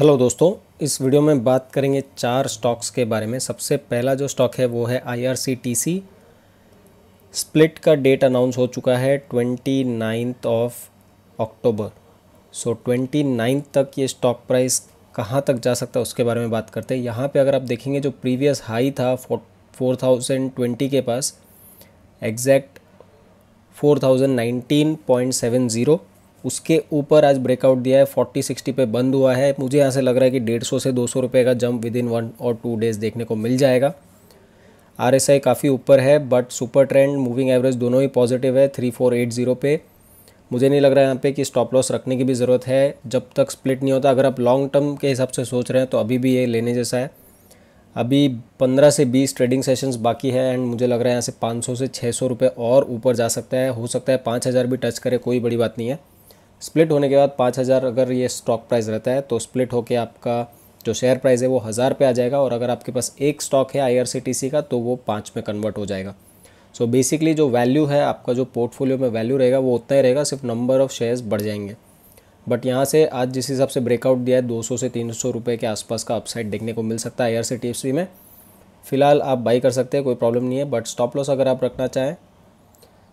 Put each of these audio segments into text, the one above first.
hello दोस्तों इस video में बात करेंगे चार स्टॉक्स के बारे में सबसे पहला जो स्टॉक है वो है आईआरसीटीसी स्प्लिट का डेट अनाउंस हो चुका है twenty ninth of October so twenty ninth तक ये स्टॉक प्राइस कहाँ तक जा सकता है उसके बारे में बात करते हैं यहाँ पे अगर आप देखेंगे जो प्रीवियस हाई था फोर थाउजेंड ट्वेंटी के पास exact four thousand nineteen point seven zero उसके ऊपर आज ब्रेकआउट दिया है फोर्टी सिक्सटी पे बंद हुआ है मुझे यहाँ से लग रहा है कि डेढ़ सौ से दो सौ रुपये का जंप विद इन वन और टू डेज़ देखने को मिल जाएगा आर एस आई काफ़ी ऊपर है but super trend moving average दोनों ही पॉजिटिव है थ्री फोर एट ज़ीरो पे मुझे नहीं लग रहा है यहाँ पे कि स्टॉप लॉस रखने की भी ज़रूरत है जब तक स्प्लिट नहीं होता अगर आप लॉन्ग टर्म के हिसाब से सोच रहे हैं तो अभी भी ये लेने जैसा है अभी 15 से 20 ट्रेडिंग सेशंस बाकी है एंड मुझे लग रहा है यहाँ से 500 से 600 रुपए और ऊपर जा सकता है हो सकता है 5000 भी टच करे कोई बड़ी बात नहीं है स्प्लिट होने के बाद पाँच हज़ार अगर ये स्टॉक प्राइस रहता है तो स्प्लिट होकर आपका जो शेयर प्राइस है वो हज़ार पे आ जाएगा और अगर आपके पास एक स्टॉक है आई का तो वो पाँच में कन्वर्ट हो जाएगा सो so बेसिकली जो वैल्यू है आपका जो पोर्टफोलियो में वैल्यू रहेगा वो उतना ही रहेगा सिर्फ नंबर ऑफ़ शेयर्स बढ़ जाएंगे बट यहाँ से आज जिस हिसाब से ब्रेकआउट दिया है 200 से 300 रुपए के आसपास का अपसाइड देखने को मिल सकता है आई में फ़िलहाल आप बाई कर सकते हैं कोई प्रॉब्लम नहीं है बट स्टॉप लॉस अगर आप रखना चाहें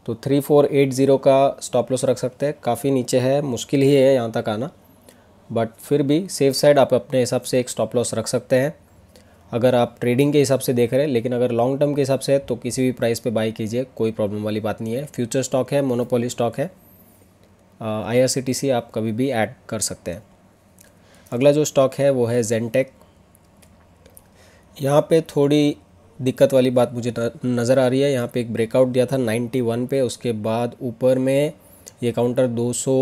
तो थ्री फोर एट ज़ीरो का स्टॉप लॉस रख सकते हैं काफ़ी नीचे है मुश्किल ही है यहाँ तक आना बट फिर भी सेफ साइड आप अपने हिसाब से एक स्टॉप लॉस रख सकते हैं अगर आप ट्रेडिंग के हिसाब से देख रहे हैं लेकिन अगर लॉन्ग टर्म के हिसाब से है तो किसी भी प्राइस पे बाई कीजिए कोई प्रॉब्लम वाली बात नहीं है फ्यूचर स्टॉक है मोनोपोली स्टॉक है आई आप कभी भी ऐड कर सकते हैं अगला जो स्टॉक है वो है जेनटेक यहाँ पे थोड़ी दिक्कत वाली बात मुझे नज़र आ रही है यहाँ पे एक ब्रेकआउट दिया था 91 पे उसके बाद ऊपर में ये काउंटर दो सौ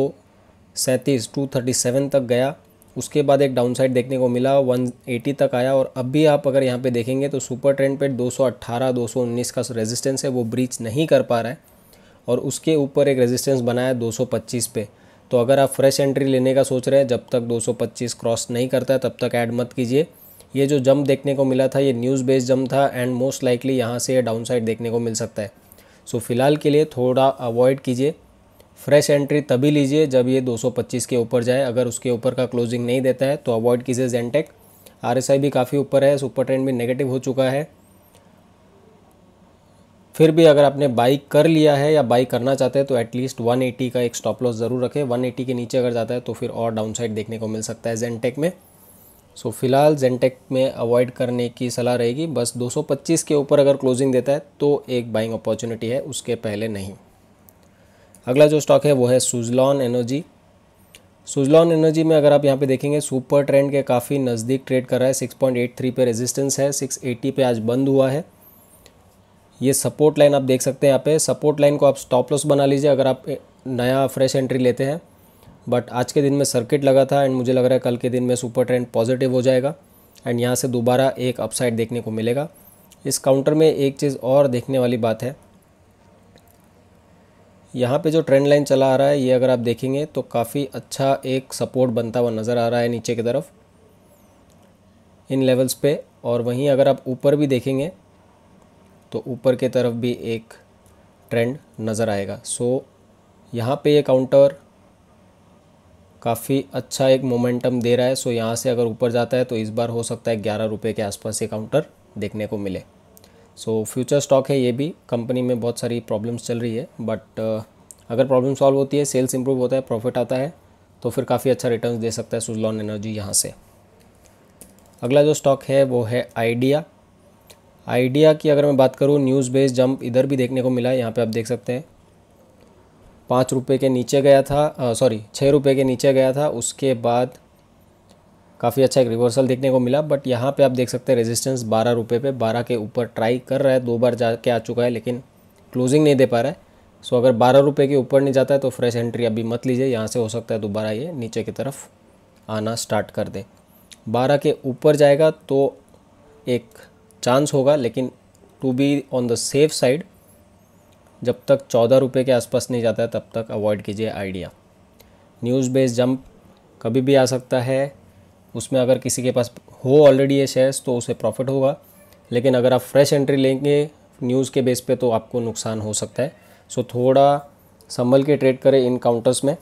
सैंतीस टू थर्टी सेवन तक गया उसके बाद एक डाउनसाइड देखने को मिला 180 तक आया और अब भी आप अगर यहाँ पे देखेंगे तो सुपर ट्रेंड पे 218 219 का रेजिस्टेंस है वो ब्रीच नहीं कर पा रहा है और उसके ऊपर एक रेजिस्टेंस बनाया है 225 पे तो अगर आप फ्रेश एंट्री लेने का सोच रहे हैं जब तक 225 क्रॉस नहीं करता है तब तक ऐड मत कीजिए ये जो जम्प देखने को मिला था ये न्यूज़ बेस्ड जम्प था एंड मोस्ट लाइकली यहाँ से डाउन साइड देखने को मिल सकता है सो so, फिलहाल के लिए थोड़ा अवॉइड कीजिए फ्रेश एंट्री तभी लीजिए जब ये 225 के ऊपर जाए अगर उसके ऊपर का क्लोजिंग नहीं देता है तो अवॉइड कीजिए जेनटेक आर भी काफ़ी ऊपर है सुपर ट्रेंड भी नेगेटिव हो चुका है फिर भी अगर आपने बाई कर लिया है या बाई करना चाहते हैं तो एटलीस्ट 180 का एक स्टॉप लॉस ज़रूर रखें 180 के नीचे अगर जाता है तो फिर और डाउन साइड देखने को मिल सकता है जेनटेक में सो so, फिलहाल जेंटेक में अवॉइड करने की सलाह रहेगी बस 225 के ऊपर अगर क्लोजिंग देता है तो एक बाइंग अपॉर्चुनिटी है उसके पहले नहीं अगला जो स्टॉक है वो है सुजलॉन एनर्जी सुजलॉन एनर्जी में अगर आप यहाँ पे देखेंगे सुपर ट्रेंड के काफ़ी नज़दीक ट्रेड कर रहा है 6.83 पे रेजिस्टेंस है 680 पे आज बंद हुआ है ये सपोर्ट लाइन आप देख सकते हैं यहाँ पे सपोर्ट लाइन को आप स्टॉप लॉस बना लीजिए अगर आप नया फ्रेश एंट्री लेते हैं बट आज के दिन में सर्किट लगा था एंड मुझे लग रहा है कल के दिन में सुपर ट्रेंड पॉजिटिव हो जाएगा एंड यहाँ से दोबारा एक अपसाइड देखने को मिलेगा इस काउंटर में एक चीज़ और देखने वाली बात है यहाँ पे जो ट्रेंड लाइन चला आ रहा है ये अगर आप देखेंगे तो काफ़ी अच्छा एक सपोर्ट बनता हुआ नज़र आ रहा है नीचे की तरफ इन लेवल्स पे और वहीं अगर आप ऊपर भी देखेंगे तो ऊपर के तरफ भी एक ट्रेंड नज़र आएगा सो यहाँ पे ये काउंटर काफ़ी अच्छा एक मोमेंटम दे रहा है सो यहाँ से अगर ऊपर जाता है तो इस बार हो सकता है ग्यारह रुपये के आसपास ये काउंटर देखने को मिले सो फ्यूचर स्टॉक है ये भी कंपनी में बहुत सारी प्रॉब्लम्स चल रही है बट uh, अगर प्रॉब्लम सॉल्व होती है सेल्स इंप्रूव होता है प्रॉफिट आता है तो फिर काफ़ी अच्छा रिटर्न दे सकता है सुजलॉन एनर्जी यहाँ से अगला जो स्टॉक है वो है आइडिया आइडिया की अगर मैं बात करूँ न्यूज़ बेस्ड जंप इधर भी देखने को मिला है यहाँ पर आप देख सकते हैं पाँच रुपये के नीचे गया था सॉरी छः रुपये के नीचे गया था उसके बाद काफ़ी अच्छा एक रिवर्सल देखने को मिला बट यहाँ पे आप देख सकते हैं रेजिस्टेंस बारह रुपये पे बारह के ऊपर ट्राई कर रहा है दो बार जाके आ चुका है लेकिन क्लोजिंग नहीं दे पा रहा है सो अगर बारह रुपये के ऊपर नहीं जाता है तो फ्रेश एंट्री अभी मत लीजिए यहाँ से हो सकता है दोबारा ये नीचे की तरफ आना स्टार्ट कर दे बारह के ऊपर जाएगा तो एक चांस होगा लेकिन to be on the safe side जब तक चौदह रुपये के आसपास नहीं जाता है तब तक अवॉइड कीजिए आइडिया न्यूज़ बेस्ड जंप कभी भी आ सकता है उसमें अगर किसी के पास हो ऑलरेडी ये शेयर्स तो उसे प्रॉफिट होगा लेकिन अगर आप फ्रेश एंट्री लेंगे न्यूज़ के बेस पे तो आपको नुकसान हो सकता है सो थोड़ा संभल के ट्रेड करें इन काउंटर्स में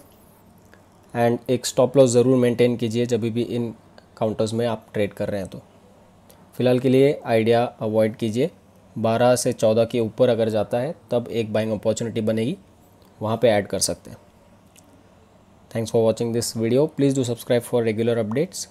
एंड एक स्टॉप लॉस ज़रूर मेंटेन कीजिए जब भी इन काउंटर्स में आप ट्रेड कर रहे हैं तो फ़िलहाल के लिए आइडिया अवॉइड कीजिए बारह से चौदह के ऊपर अगर जाता है तब एक बाइंग अपॉर्चुनिटी बनेगी वहाँ पे ऐड कर सकते हैं thanks for watching this video please do subscribe for regular updates